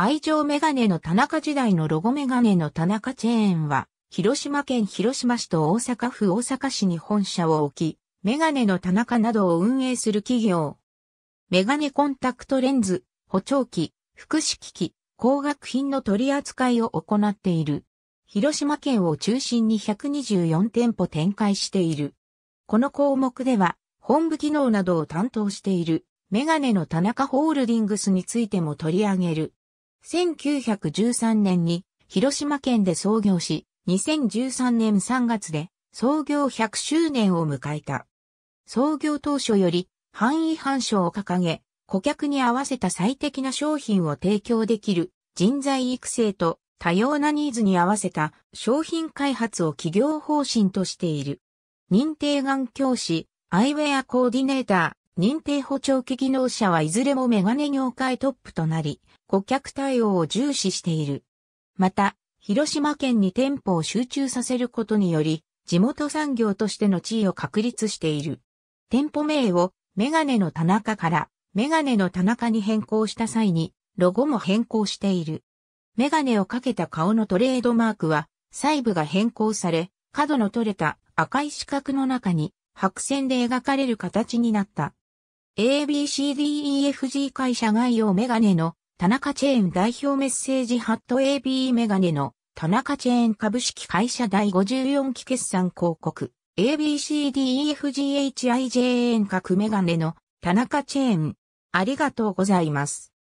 愛情メガネの田中時代のロゴメガネの田中チェーンは、広島県広島市と大阪府大阪市に本社を置き、メガネの田中などを運営する企業。メガネコンタクトレンズ、補聴器、福祉機器、工学品の取り扱いを行っている。広島県を中心に124店舗展開している。この項目では、本部機能などを担当している、メガネの田中ホールディングスについても取り上げる。1913年に広島県で創業し、2013年3月で創業100周年を迎えた。創業当初より範囲繁盛を掲げ、顧客に合わせた最適な商品を提供できる人材育成と多様なニーズに合わせた商品開発を企業方針としている。認定眼教師、アイウェアコーディネーター、認定補聴器技能者はいずれもメガネ業界トップとなり、顧客対応を重視している。また、広島県に店舗を集中させることにより、地元産業としての地位を確立している。店舗名をメガネの田中からメガネの田中に変更した際に、ロゴも変更している。メガネをかけた顔のトレードマークは、細部が変更され、角の取れた赤い四角の中に白線で描かれる形になった。ABCDEFG 会社概要メガネの田中チェーン代表メッセージハット AB メガネの田中チェーン株式会社第54期決算広告 ABCDEFGHIJN 各メガネの田中チェーン。ありがとうございます。